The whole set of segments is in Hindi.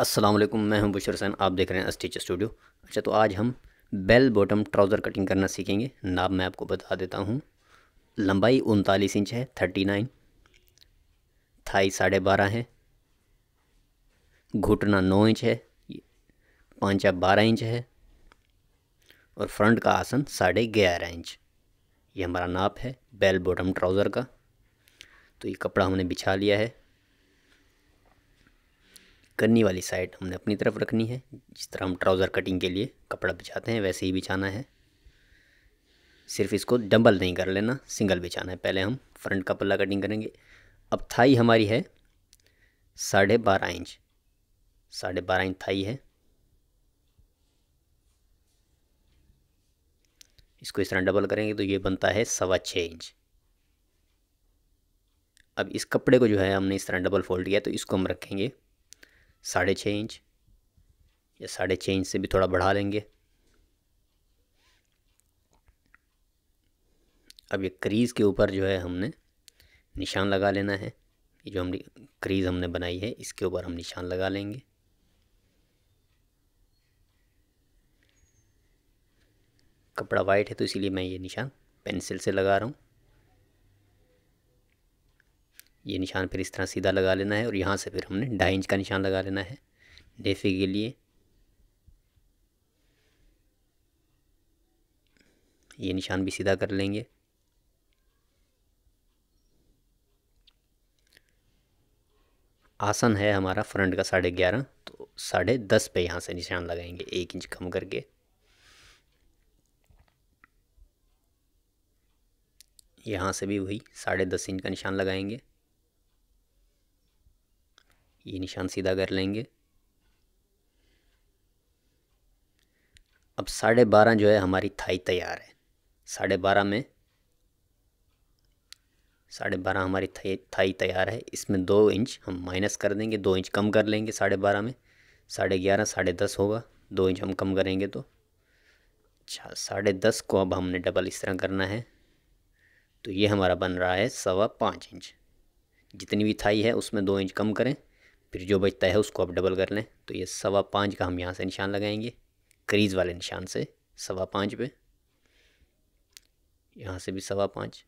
अस्सलाम वालेकुम मैं हूं बुशर हसैन आप देख रहे हैं स्टिच स्टूडियो अच्छा तो आज हम बेल बॉटम ट्राउज़र कटिंग करना सीखेंगे नाप मैं आपको बता देता हूं लंबाई उनतालीस इंच है थर्टी नाइन थाई साढ़े बारह है घुटना नौ इंच है पाँचा बारह इंच है और फ्रंट का आसन साढ़े ग्यारह इंच ये हमारा नाप है बेल बॉटम ट्राउज़र का तो ये कपड़ा हमने बिछा लिया है कन्नी वाली साइड हमने अपनी तरफ रखनी है जिस तरह हम ट्राउज़र कटिंग के लिए कपड़ा बिछाते हैं वैसे ही बिछाना है सिर्फ इसको डबल नहीं कर लेना सिंगल बिछाना है पहले हम फ्रंट का पल्ला कटिंग करेंगे अब थाई हमारी है साढ़े बारह इंच साढ़े बारह इंच थाई है इसको इस तरह डबल करेंगे तो ये बनता है सवा छः इंच अब इस कपड़े को जो है हमने इस तरह डबल फोल्ड किया तो इसको हम रखेंगे साढ़े छः इंच या साढ़े छः इंच से भी थोड़ा बढ़ा लेंगे अब ये क्रीज़ के ऊपर जो है हमने निशान लगा लेना है ये जो हमने क्रीज़ हमने बनाई है इसके ऊपर हम निशान लगा लेंगे कपड़ा वाइट है तो इसीलिए मैं ये निशान पेंसिल से लगा रहा हूँ ये निशान फिर इस तरह सीधा लगा लेना है और यहाँ से फिर हमने ढाई इंच का निशान लगा लेना है नेफे के लिए ये निशान भी सीधा कर लेंगे आसन है हमारा फ्रंट का साढ़े ग्यारह तो साढ़े दस पे यहाँ से निशान लगाएंगे एक इंच कम करके यहाँ से भी वही साढ़े दस इंच का निशान लगाएंगे ये निशान सीधा कर लेंगे अब साढ़े बारह जो है हमारी थाई तैयार है साढ़े बारह में साढ़े बारह हमारी थाई थाई तैयार है इसमें दो इंच हम माइनस कर देंगे दो इंच कम कर लेंगे साढ़े बारह में साढ़े ग्यारह साढ़े दस होगा दो इंच हम कम करेंगे तो अच्छा साढ़े दस को अब हमने डबल इस तरह करना है तो ये हमारा बन रहा है सवा पाँच इंच जितनी भी थाई है उसमें दो इंच कम करें फिर जो बचता है उसको आप डबल कर लें तो ये सवा पाँच का हम यहाँ से निशान लगाएंगे क्रीज़ वाले निशान से सवा पाँच पे यहाँ से भी सवा पाँच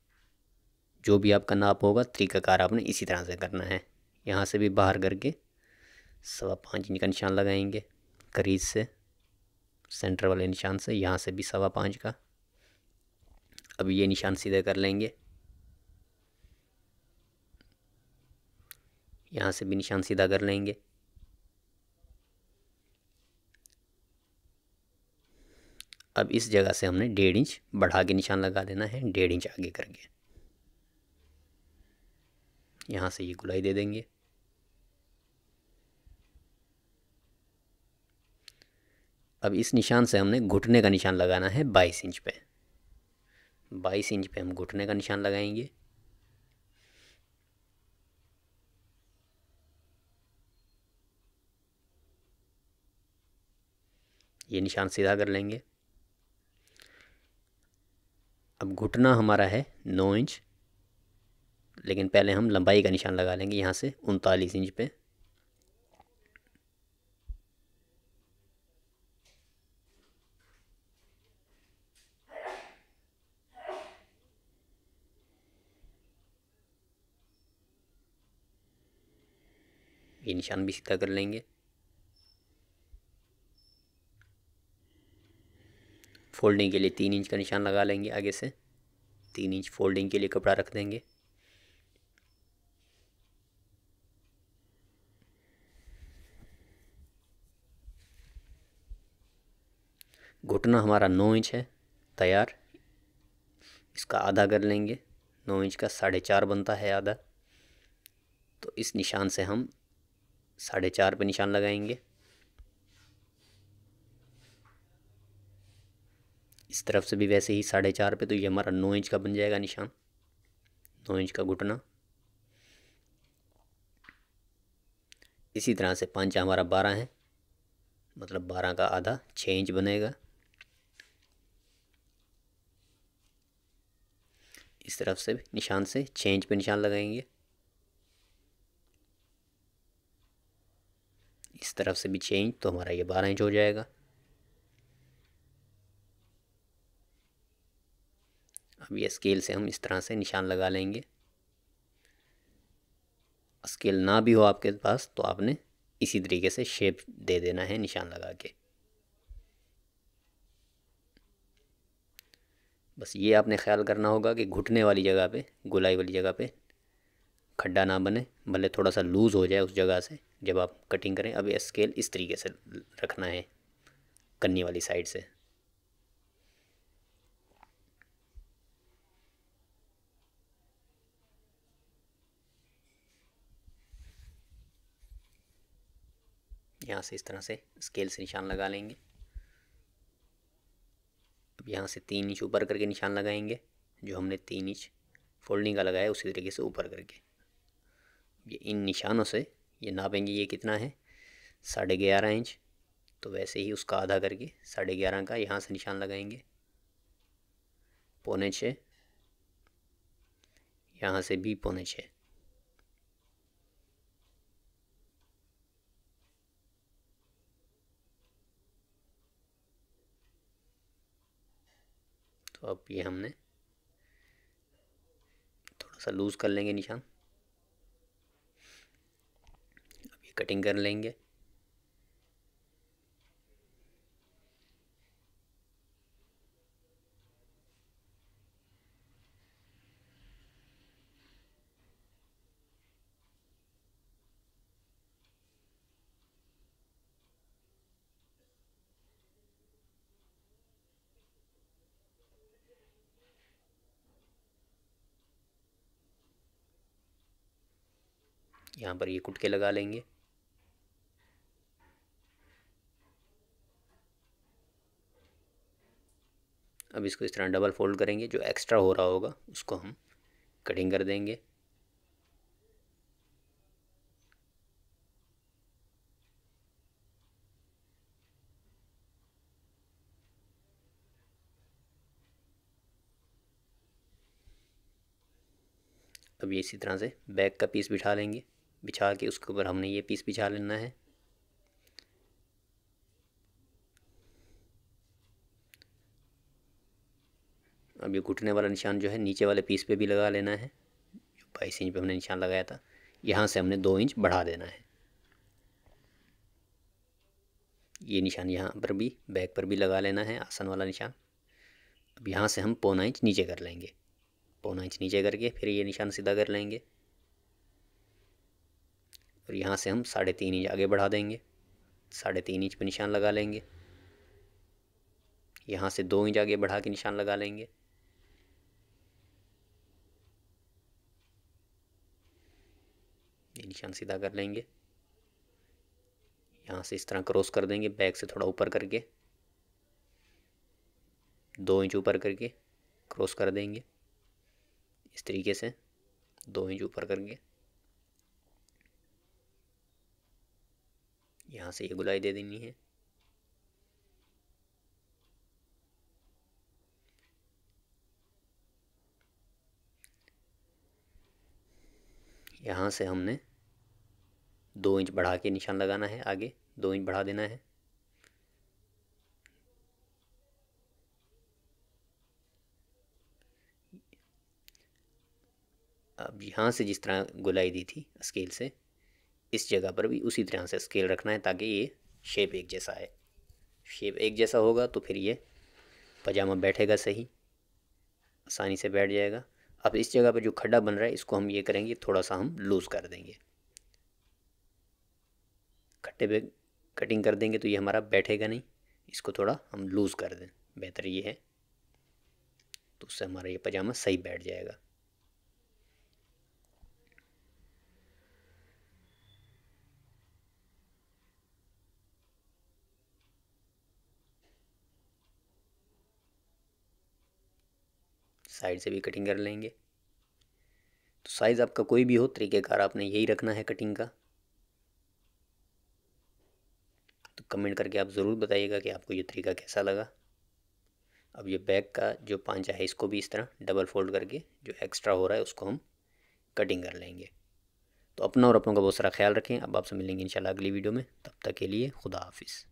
जो भी आपका नाप होगा थ्री का कार आपने इसी तरह से करना है यहाँ से भी बाहर करके सवा पाँच इंच का निशान लगाएंगे करीज से सेंटर वाले निशान से यहाँ से भी सवा पाँच का अब ये निशान सीधे कर लेंगे यहाँ से भी निशान सीधा कर लेंगे अब इस जगह से हमने डेढ़ इंच बढ़ा के निशान लगा देना है डेढ़ इंच आगे करके यहाँ से ये गुलाई दे देंगे अब इस निशान से हमने घुटने का निशान लगाना है बाईस इंच पे बाईस इंच पे हम घुटने का निशान लगाएंगे ये निशान सीधा कर लेंगे अब घुटना हमारा है नौ इंच लेकिन पहले हम लंबाई का निशान लगा लेंगे यहाँ से उनतालीस इंच पे ये निशान भी सीधा कर लेंगे फोल्डिंग के लिए तीन इंच का निशान लगा लेंगे आगे से तीन इंच फोल्डिंग के लिए कपड़ा रख देंगे घुटना हमारा नौ इंच है तैयार इसका आधा कर लेंगे नौ इंच का साढ़े चार बनता है आधा तो इस निशान से हम साढ़े चार पे निशान लगाएंगे इस तरफ से भी वैसे ही साढ़े चार पे तो ये हमारा नौ इंच का बन जाएगा निशान नौ इंच का घुटना इसी तरह से पाँच हमारा बारह है मतलब बारह का आधा छः इंच बनेगा इस तरफ से निशान से छः इंच पे निशान लगाएंगे इस तरफ से भी छः इंच तो हमारा ये बारह इंच हो जाएगा ये स्केल से हम इस तरह से निशान लगा लेंगे स्केल ना भी हो आपके पास तो आपने इसी तरीके से शेप दे देना है निशान लगा के बस ये आपने ख्याल करना होगा कि घुटने वाली जगह पे गुलाई वाली जगह पे खड्डा ना बने भले थोड़ा सा लूज़ हो जाए उस जगह से जब आप कटिंग करें अब स्केल इस तरीके से रखना है कन्नी वाली साइड से यहाँ से इस तरह से स्केल से निशान लगा लेंगे अब यहाँ से तीन इंच ऊपर करके निशान लगाएंगे जो हमने तीन इंच फोल्डिंग का लगाया उसी तरीके से ऊपर करके ये इन निशानों से ये नापेंगे ये कितना है साढ़े ग्यारह इंच तो वैसे ही उसका आधा करके साढ़े ग्यारह का यहाँ से निशान लगाएंगे पौने छः यहाँ से भी पौने छः तो अब ये हमने थोड़ा सा लूज़ कर लेंगे निशान अब ये कटिंग कर लेंगे यहाँ पर ये कुटके लगा लेंगे अब इसको इस तरह डबल फोल्ड करेंगे जो एक्स्ट्रा हो रहा होगा उसको हम कटिंग कर देंगे अब ये इसी तरह से बैक का पीस बिठा लेंगे बिछा के उसके ऊपर हमने ये पीस बिछा लेना है अब ये घुटने वाला निशान जो है नीचे वाले पीस पे भी लगा लेना है जो बाईस इंच पे हमने निशान लगाया था यहाँ से हमने दो इंच बढ़ा देना है ये निशान यहाँ पर भी बैक पर भी लगा लेना है आसन वाला निशान अब यहाँ से हम पौना इंच नीचे कर लेंगे पौना इंच नीचे करके फिर ये निशान सीधा कर लेंगे और यहाँ से हम साढ़े तीन इंच आगे बढ़ा देंगे साढ़े तीन इंच पर निशान लगा लेंगे यहाँ से दो इंच आगे बढ़ा के निशान लगा लेंगे ये निशान सीधा कर लेंगे यहाँ से इस तरह क्रॉस कर देंगे बैक से थोड़ा ऊपर करके दो इंच ऊपर करके क्रॉस कर देंगे इस तरीके से दो इंच ऊपर करके यहाँ से ये गुलाई दे देनी है यहाँ से हमने दो इंच बढ़ा के निशान लगाना है आगे दो इंच बढ़ा देना है अब यहाँ से जिस तरह गुलाई दी थी स्केल से इस जगह पर भी उसी तरह से स्केल रखना है ताकि ये शेप एक जैसा आए शेप एक जैसा होगा तो फिर ये पजामा बैठेगा सही आसानी से बैठ जाएगा अब इस जगह पर जो खड्डा बन रहा है इसको हम ये करेंगे थोड़ा सा हम लूज़ कर देंगे खट्टे पे कटिंग कर देंगे तो ये हमारा बैठेगा नहीं इसको थोड़ा हम लूज़ कर दें बेहतर ये है तो उससे हमारा ये पजामा सही बैठ जाएगा साइड से भी कटिंग कर लेंगे तो साइज़ आपका कोई भी हो तरीक़ेकार आपने यही रखना है कटिंग का तो कमेंट करके आप ज़रूर बताइएगा कि आपको ये तरीका कैसा लगा अब ये बैक का जो पांचा है इसको भी इस तरह डबल फोल्ड करके जो एक्स्ट्रा हो रहा है उसको हम कटिंग कर लेंगे तो अपना और अपनों का बहुत सारा ख्याल रखें अब आपसे मिलेंगे इंशाल्लाह अगली वीडियो में तब तक के लिए खुदा हाफिज़